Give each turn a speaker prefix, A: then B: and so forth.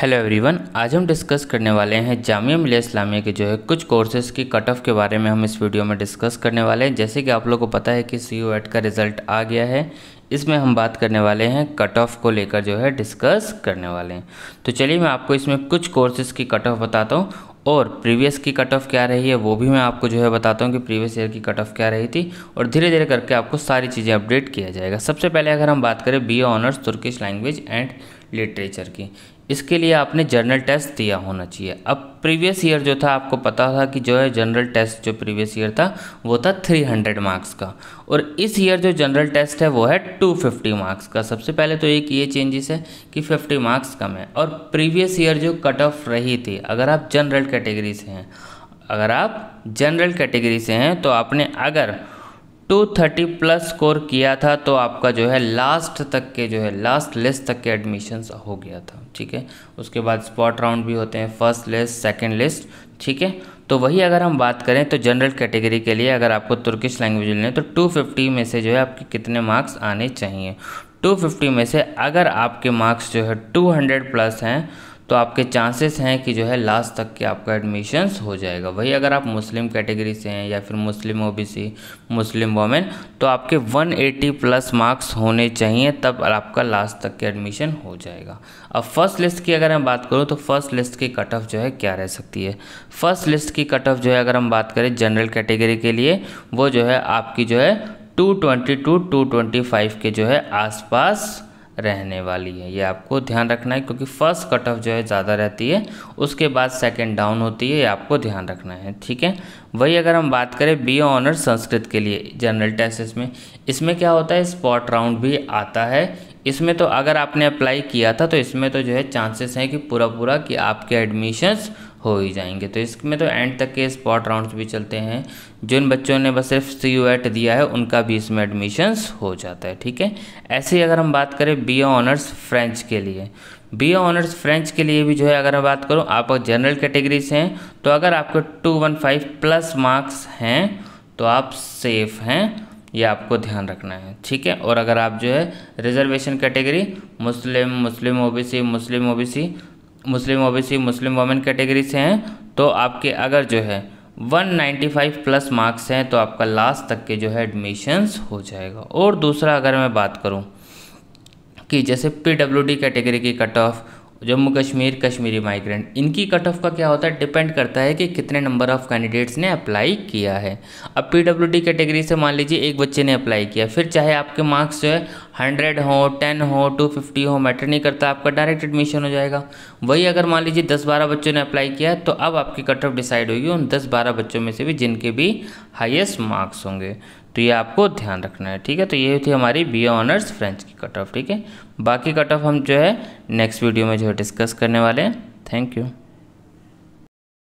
A: hello everyone आज हम discuss करने वाले हैं जामिया मिलिया इस्लामिया के जो है कुछ कोर्सेज़ की कट ऑफ के बारे में हम इस वीडियो में डिस्कस करने वाले हैं जैसे कि आप लोगों को पता है कि सी एट का रिज़ल्ट आ गया है इसमें हम बात करने वाले हैं कट ऑफ को लेकर जो है डिस्कस करने वाले हैं तो चलिए मैं आपको इसमें कुछ कोर्सेज़ की कट ऑफ बताता हूँ और प्रीवियस की कट ऑफ क्या रही है वो भी मैं आपको जो है बताता हूँ कि प्रीवियस ईयर की कट ऑफ क्या रही थी और धीरे धीरे करके आपको सारी चीज़ें अपडेट किया जाएगा सबसे पहले अगर हम बात करें B honours Turkish language and literature की इसके लिए आपने जनरल टेस्ट दिया होना चाहिए अब प्रीवियस ईयर जो था आपको पता था कि जो है जनरल टेस्ट जो प्रीवियस ईयर था वो था 300 मार्क्स का और इस ईयर जो जनरल टेस्ट है वो है 250 मार्क्स का सबसे पहले तो एक ये चेंजेस है कि 50 मार्क्स कम है और प्रीवियस ईयर जो कट ऑफ रही थी अगर आप जनरल कैटेगरी से हैं अगर आप जनरल कैटेगरी से हैं तो आपने अगर 230 प्लस स्कोर किया था तो आपका जो है लास्ट तक के जो है लास्ट लिस्ट तक के एडमिशन्स हो गया था ठीक है उसके बाद स्पॉट राउंड भी होते हैं फर्स्ट लिस्ट सेकंड लिस्ट ठीक है तो वही अगर हम बात करें तो जनरल कैटेगरी के लिए अगर आपको तुर्किश लैंग्वेज लेना है तो 250 में से जो है आपके कितने मार्क्स आने चाहिए 250 में से अगर आपके मार्क्स जो है 200 प्लस हैं तो आपके चांसेस हैं कि जो है लास्ट तक के आपका एडमिशन्स हो जाएगा वही अगर आप मुस्लिम कैटेगरी से हैं या फिर मुस्लिम ओबीसी मुस्लिम वोमेन तो आपके 180 प्लस मार्क्स होने चाहिए तब आपका लास्ट तक के एडमिशन हो जाएगा अब फर्स्ट लिस्ट की अगर मैं बात करूँ तो फर्स्ट लिस्ट की कट ऑफ जो है क्या रह सकती है फर्स्ट लिस्ट की कट ऑफ जो है अगर हम बात करें जनरल कैटेगरी के लिए वो जो है आपकी जो है 222, टू 225 के जो है आसपास रहने वाली है ये आपको ध्यान रखना है क्योंकि फर्स्ट कट ऑफ जो है ज़्यादा रहती है उसके बाद सेकंड डाउन होती है ये आपको ध्यान रखना है ठीक है वही अगर हम बात करें बी ऑनर संस्कृत के लिए जनरल टेस्ट में इसमें क्या होता है स्पॉट राउंड भी आता है इसमें तो अगर आपने अप्लाई किया था तो इसमें तो जो है चांसेस हैं कि पूरा पूरा कि आपके एडमिशन्स हो ही जाएंगे तो इसमें तो एंड तक के स्पॉट राउंड्स भी चलते हैं जिन बच्चों ने बस सिर्फ सी यू एट दिया है उनका भी इसमें एडमिशन्स हो जाता है ठीक है ऐसे ही अगर हम बात करें बी ऑनर्स फ्रेंच के लिए बी ऑनर्स फ्रेंच के लिए भी जो है अगर मैं बात करूँ आप जनरल कैटेगरी से हैं तो अगर आपको two one five plus marks हैं तो आप सेफ हैं ये आपको ध्यान रखना है ठीक है और अगर आप जो है reservation category Muslim Muslim OBC Muslim OBC Muslim OBC Muslim women category से हैं तो आपके अगर जो है 195 प्लस मार्क्स हैं तो आपका लास्ट तक के जो है एडमिशन्स हो जाएगा और दूसरा अगर मैं बात करूं कि जैसे पीडब्ल्यूडी कैटेगरी की cut off Jammu Kashmir Kashmiri migrant इनकी कट ऑफ का क्या होता है डिपेंड करता है कि कितने नंबर ऑफ कैंडिडेट्स ने अप्लाई किया है अब पीडब्ल्यूडी कैटेगरी से मान लीजिए एक बच्चे ने अप्लाई किया फिर चाहे आपके मार्क्स जो है हंड्रेड हो टेन हो टू फिफ्टी हो मैटर नहीं करता आपका डायरेक्ट एडमिशन हो जाएगा वही अगर मान लीजिए दस बारह बच्चों ने अप्लाई किया तो अब आपकी कट ऑफ डिसाइड होगी उन दस बारह बच्चों में से भी जिनके भी हाइएस्ट मार्क्स होंगे तो ये आपको ध्यान रखना है ठीक है तो ये थी हमारी बी ऑनर्स फ्रेंच की कट ऑफ ठीक है बाकी कट ऑफ हम जो है नेक्स्ट वीडियो में जो है डिस्कस करने वाले हैं थैंक यू